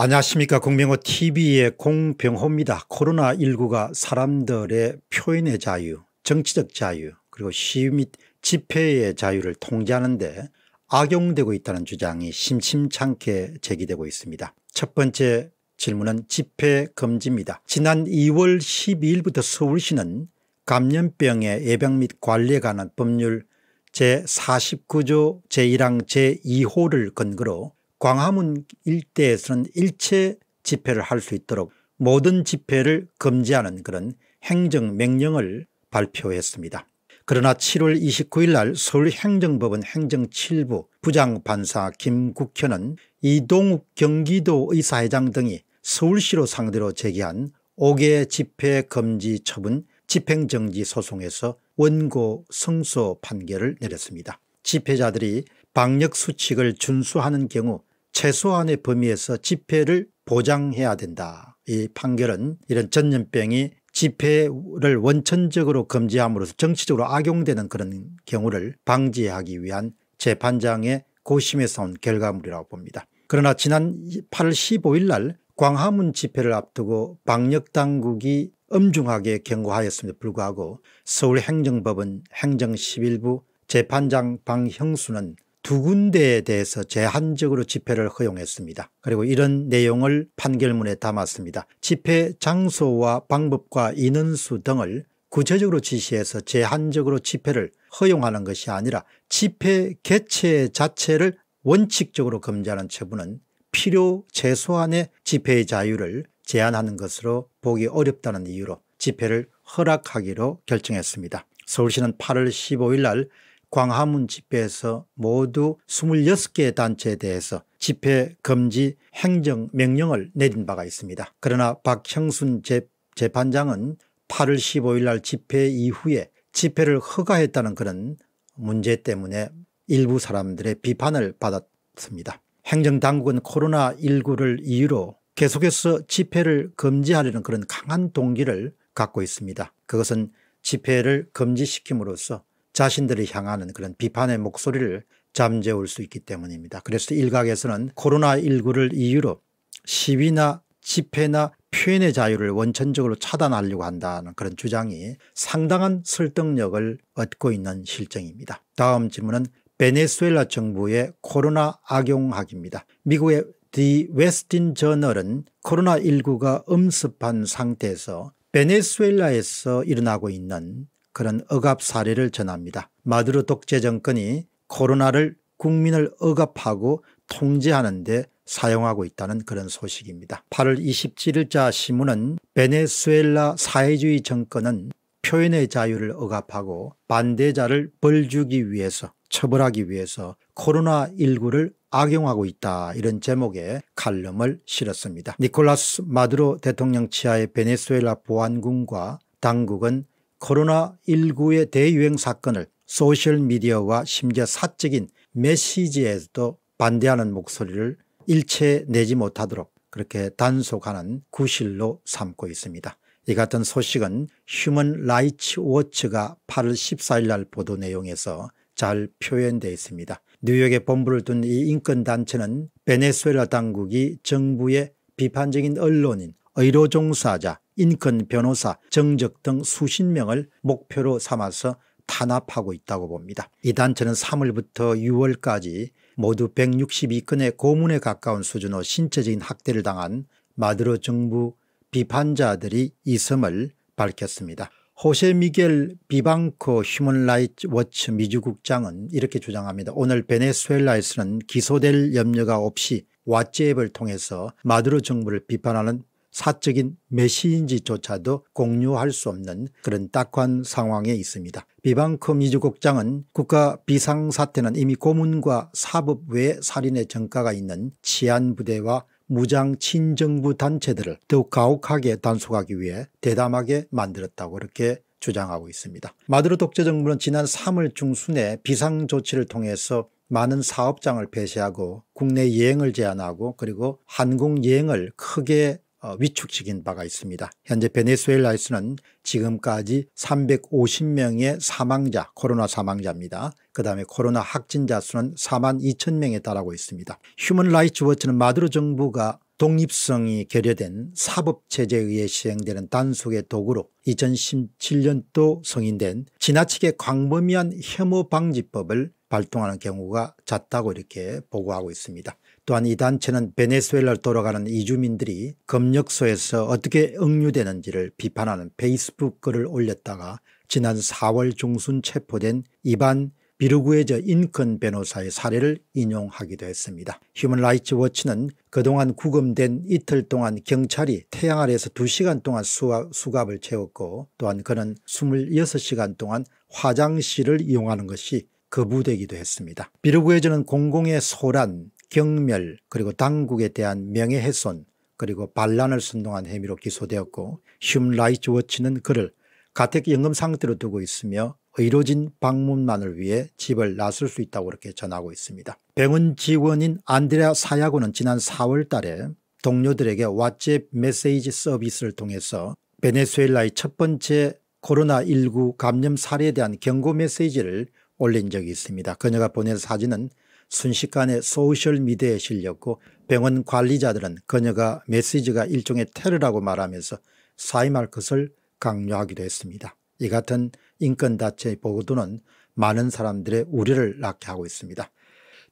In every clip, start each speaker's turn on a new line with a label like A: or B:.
A: 안녕하십니까 공병호 t v 의 공병호입니다. 코로나19가 사람들의 표현의 자유, 정치적 자유 그리고 시위 및 집회의 자유를 통제하는데 악용되고 있다는 주장이 심심찮게 제기되고 있습니다. 첫 번째 질문은 집회 금지입니다. 지난 2월 12일부터 서울시는 감염병의 예방 및 관리에 관한 법률 제49조 제1항 제2호를 근거로 광화문 일대에서는 일체 집회를 할 수 있도록 모든 집회를 금지하는 그런 행정명령을 발표했습니다. 그러나 7월 29일 날 서울행정법원 행정 7부 부장판사 김국현은 이동욱 경기도 의사회장 등이 서울시로 상대로 제기한 5개 집회 금지 처분 집행정지 소송에서 원고 승소 판결을 내렸습니다. 집회자들이 방역수칙을 준수하는 경우 최소한의 범위에서 집회를 보장해야 된다. 이 판결은 이런 전염병이 집회를 원천적으로 금지함으로써 정치적으로 악용되는 그런 경우를 방지하기 위한 재판장의 고심에서 온 결과물이라고 봅니다. 그러나 지난 8월 15일 날 광화문 집회를 앞두고 방역당국이 엄중하게 경고하였음에도 불구하고 서울행정법은 행정 11부 재판장 방형수는 두 군데에 대해서 제한적으로 집회를 허용했습니다. 그리고 이런 내용을 판결문에 담았습니다. 집회 장소와 방법과 인원수 등을 구체적으로 지시해서 제한적으로 집회를 허용하는 것이 아니라 집회 개최 자체를 원칙적으로 금지하는 처분은 필요 최소한의 집회의 자유를 제한하는 것으로 보기 어렵다는 이유로 집회를 허락하기로 결정했습니다. 서울시는 8월 15일 날 광화문 집회에서 모두 26개 단체에 대해서 집회 금지 행정명령을 내린 바가 있습니다. 그러나 박형순 재, 판장은 8월 15일 날 집회 이후에 집회를 허가했다는 그런 문제 때문에 일부 사람들의 비판을 받았습니다. 행정당국은 코로나19를 이유로 계속해서 집회를 금지하려는 그런 강한 동기를 갖고 있습니다. 그것은 집회를 금지시킴으로써 자신들이 향하는 그런 비판의 목소리를 잠재울 수 있기 때문입니다. 그래서 일각에서는 코로나19를 이유로 시위나 집회나 표현의 자유를 원천적으로 차단하려고 한다는 그런 주장이 상당한 설득력을 얻고 있는 실정입니다. 다음 질문은 베네수엘라 정부의 코로나 악용학입니다. 미국의 The Westin Journal은 코로나19가 엄습한 상태에서 베네수엘라에서 일어나고 있는 그런 억압 사례를 전합니다. 마두로 독재 정권이 코로나를 국민을 억압하고 통제하는데 사용하고 있다는 그런 소식입니다. 8월 27일자 신문은 베네수엘라 사회주의 정권은 표현의 자유를 억압하고 반대자를 벌주기 위해서 처벌하기 위해서 코로나19를 악용하고 있다 이런 제목의 칼럼을 실었습니다. 니콜라스 마두로 대통령 치하의 베네수엘라 보안군과 당국은 코로나19의 대유행 사건을 소셜미디어와 심지어 사적인 메시지에도 서 반대하는 목소리를 일체 내지 못하도록 그렇게 단속하는 구실로 삼고 있습니다. 이 같은 소식은 휴먼 라이츠 워치가 8월 14일 날 보도 내용에서 잘 표현되어 있습니다. 뉴욕에 본부를 둔 이 인권단체는 베네수엘라 당국이 정부의 비판적인 언론인 의료종사자, 인권 변호사, 정적 등 수십 명을 목표로 삼아서 탄압하고 있다고 봅니다. 이 단체는 3월부터 6월까지 모두 162건의 고문에 가까운 수준의 신체적인 학대를 당한 마드로 정부 비판자들이 이섬을 밝혔습니다. 호세 미겔 비방코 휴먼라이츠 워치 미주국장은 이렇게 주장합니다. 오늘 베네수엘라에서는 기소될 염려가 없이 왓츠앱을 통해서 마드로 정부를 비판하는 사적인 메시인지조차도 공유할 수 없는 그런 딱한 상황에 있습니다. 비방컴 미주국장은 국가 비상사태는 이미 고문과 사법 외 살인의 전가가 있는 치안부대와 무장 친정부 단체들을 더욱 가혹하게 단속하기 위해 대담하게 만들었다고 이렇게 주장하고 있습니다. 마두로 독재 정부는 지난 3월 중순에 비상조치를 통해서 많은 사업장을 폐쇄하고 국내 여행을 제한하고 그리고 한국 여행을 크게 어, 위축시킨 바가 있습니다. 현재 베네수엘라에서는 지금까지 350명의 사망자 코로나 사망자입니다. 그 다음에 코로나 확진자 수는 4만 2천 명에 달하고 있습니다. 휴먼 라이츠 워치는 마두로 정부가 독립성이 결여된 사법체제에 의해 시행되는 단속의 도구로 2017년도 성인된 지나치게 광범위한 혐오방지법을 발동하는 경우가 잦다고 이렇게 보고하고 있습니다. 또한 이 단체는 베네수엘라를 돌아가는 이주민들이 검역소에서 어떻게 억류되는지를 비판하는 페이스북 글을 올렸다가 지난 4월 중순 체포된 이반 비르구에저 인컨 변호사의 사례를 인용하기도 했습니다. 휴먼 라이츠 워치는 그동안 구금된 이틀 동안 경찰이 태양 아래에서 2시간 동안 수갑, 을 채웠고 또한 그는 26시간 동안 화장실을 이용하는 것이 거부되기도 했습니다. 비르구에저는 공공의 소란, 경멸 그리고 당국에 대한 명예훼손 그리고 반란을 선동한 혐의로 기소되었고 휴먼 라이츠 워치는 그를 가택 연금 상태로 두고 있으며 의료진 방문만을 위해 집을 나설 수 있다고 그렇게 전하고 있습니다. 병원 직원인 안드레아 사야고는 지난 4월 달에 동료들에게 왓츠앱 메시지 서비스를 통해서 베네수엘라의 첫 번째 코로나19 감염 사례에 대한 경고 메시지를 올린 적이 있습니다. 그녀가 보낸 사진은 순식간에 소셜미디어에 실렸고 병원 관리자들은 그녀가 메시지가 일종의 테러라고 말하면서 사임할 것을 강요하기도 했습니다. 이 같은 인권단체의 보도는 고 많은 사람들의 우려를 낳게 하고 있습니다.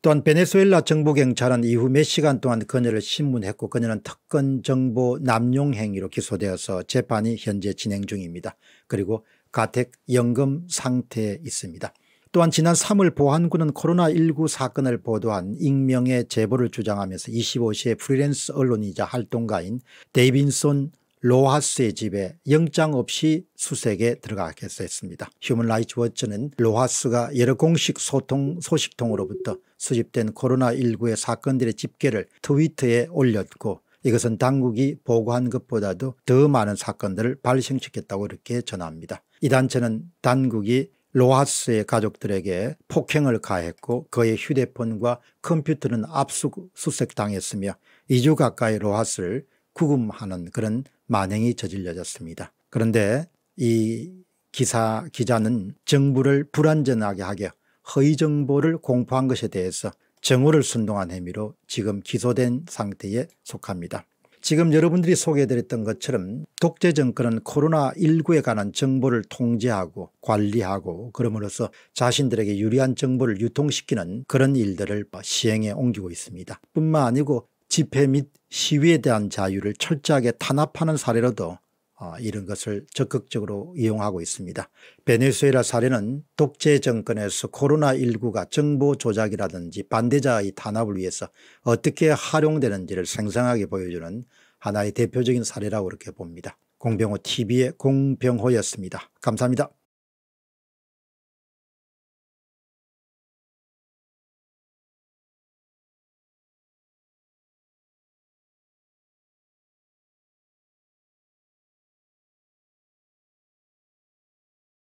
A: 또한 베네수엘라 정부 경찰은 이후 몇 시간 동안 그녀를 신문했고 그녀는 특권 정보 남용 행위로 기소되어서 재판이 현재 진행 중입니다. 그리고 가택 연금 상태에 있습니다. 또한 지난 3월 보안군은 코로나19 사건을 보도한 익명의 제보를 주장하면서 25시에 프리랜스 언론이자 활동가인 데이빈손 로하스의 집에 영장 없이 수색에 들어가겠어 했습니다. 휴먼 라이츠 워치는 로하스가 여러 공식 소통 소식통으로부터 수집된 코로나19의 사건들의 집계를 트위터에 올렸고 이것은 당국이 보고한 것보다도 더 많은 사건들을 발생시켰다고 이렇게 전합니다. 이 단체는 당국이 로하스의 가족들에게 폭행을 가했고 그의 휴대폰과 컴퓨터는 압수수색당했으며 2주 가까이 로하스를 구금하는 그런 만행이 저질러졌습니다. 그런데 이 기사 기자는 정부를 불안전하게 하게 허위 정보를 공포한 것에 대해서 정우를 순동한 혐의로 지금 기소된 상태에 속합니다. 지금 여러분들이 소개해드렸던 것처럼 독재 정권은 코로나19에 관한 정보를 통제하고 관리하고 그럼으로써 자신들에게 유리한 정보를 유통시키는 그런 일들을 시행에 옮기고 있습니다. 뿐만 아니고 집회 및 시위에 대한 자유를 철저하게 탄압하는 사례로도 어, 이런 것을 적극적으로 이용하고 있습니다. 베네수엘라 사례는 독재 정권에서 코로나19가 정보 조작이라든지 반대자의 탄압을 위해서 어떻게 활용되는지를 생생하게 보여주는 하나의 대표적인 사례라고 이렇게 봅니다. 공병호 TV의 공병호였습니다. 감사합니다.